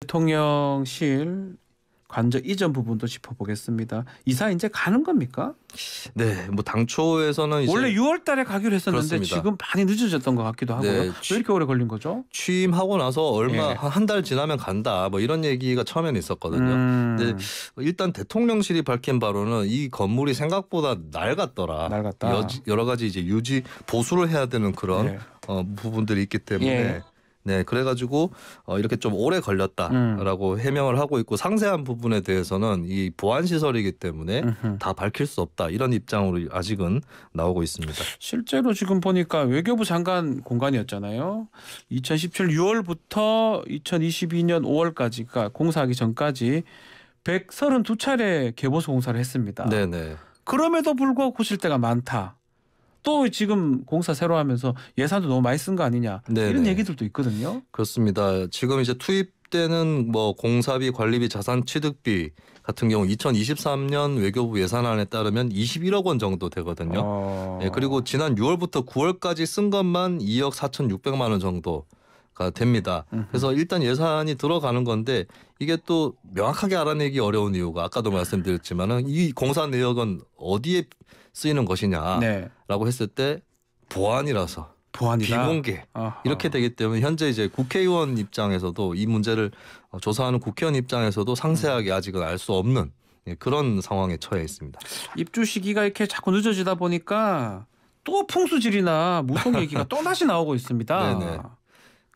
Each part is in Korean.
대통령실 관저 이전 부분도 짚어보겠습니다. 이사 이제 가는 겁니까? 네, 뭐 당초에서는 원래 6월달에 가기로 했었는데 그렇습니다. 지금 많이 늦어졌던 것 같기도 하고요. 네, 취, 왜 이렇게 오래 걸린 거죠? 취임하고 나서 얼마 예. 한달 지나면 간다, 뭐 이런 얘기가 처음에는 있었거든요. 음. 근데 일단 대통령실이 밝힌 바로는 이 건물이 생각보다 낡았더라. 낡았다. 여 여러 가지 이제 유지 보수를 해야 되는 그런 예. 어, 부분들이 있기 때문에. 예. 네, 그래가지고 어, 이렇게 좀 오래 걸렸다라고 음. 해명을 하고 있고 상세한 부분에 대해서는 이 보안 시설이기 때문에 음흠. 다 밝힐 수 없다 이런 입장으로 아직은 나오고 있습니다. 실제로 지금 보니까 외교부 장관 공간이었잖아요. 2017 6월부터 2022년 5월까지, 그러니까 공사하기 전까지 132차례 개보수 공사를 했습니다. 네네. 네. 그럼에도 불구하고 고칠 때가 많다. 또 지금 공사 새로 하면서 예산도 너무 많이 쓴 거 아니냐 네네. 이런 얘기들도 있거든요. 그렇습니다. 지금 이제 투입 때는 뭐 공사비, 관리비, 자산 취득비 같은 경우 2023년 외교부 예산안에 따르면 21억 원 정도 되거든요. 아... 예, 그리고 지난 6월부터 9월까지 쓴 것만 2억 4,600만 원 정도 가 됩니다. 그래서 일단 예산이 들어가는 건데 이게 또 명확하게 알아내기 어려운 이유가 아까도 말씀드렸지만은 이 공사 내역은 어디에 쓰이는 것이냐라고 네. 했을 때 보안이라서 보안이다. 비공개 아하. 이렇게 되기 때문에 현재 이제 국회의원 입장에서도 이 문제를 어, 조사하는 국회의원 입장에서도 상세하게 아직은 알 수 없는 예, 그런 상황에 처해 있습니다. 입주 시기가 이렇게 자꾸 늦어지다 보니까 또 풍수질이나 무속 얘기가 또다시 나오고 있습니다. 네네.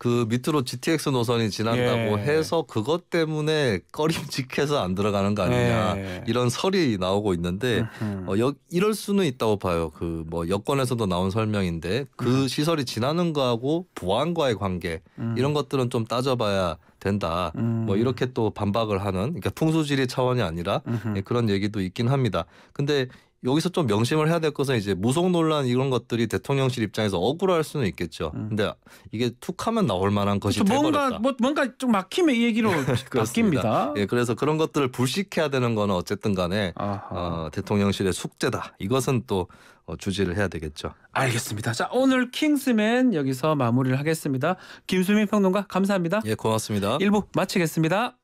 그 밑으로 GTX 노선이 지난다고 예. 해서 그것 때문에 꺼림직해서 안 들어가는 거 아니냐 예. 이런 설이 나오고 있는데 어, 여, 이럴 수는 있다고 봐요. 그 뭐 여권에서도 나온 설명인데 그 음. 시설이 지나는 거하고 보안과의 관계 음. 이런 것들은 좀 따져봐야 된다. 음. 뭐 이렇게 또 반박을 하는 그러니까 풍수지리 차원이 아니라 예, 그런 얘기도 있긴 합니다. 근데 여기서 좀 명심을 해야 될 것은 이제 무속 논란 이런 것들이 대통령실 입장에서 억울할 수는 있겠죠. 음. 근데 이게 툭하면 나올 만한 것이 죠 그렇죠. 뭔가 뭐, 뭔가 좀 막힘의 얘기로 바뀝니다. 예, 그래서 그런 것들을 불식해야 되는 거는 어쨌든간에 어, 대통령실의 숙제다. 이것은 또 어, 주지를 해야 되겠죠. 알겠습니다. 자 오늘 킹스맨 여기서 마무리를 하겠습니다. 김수민 평론가 감사합니다. 예, 고맙습니다. 일부 마치겠습니다.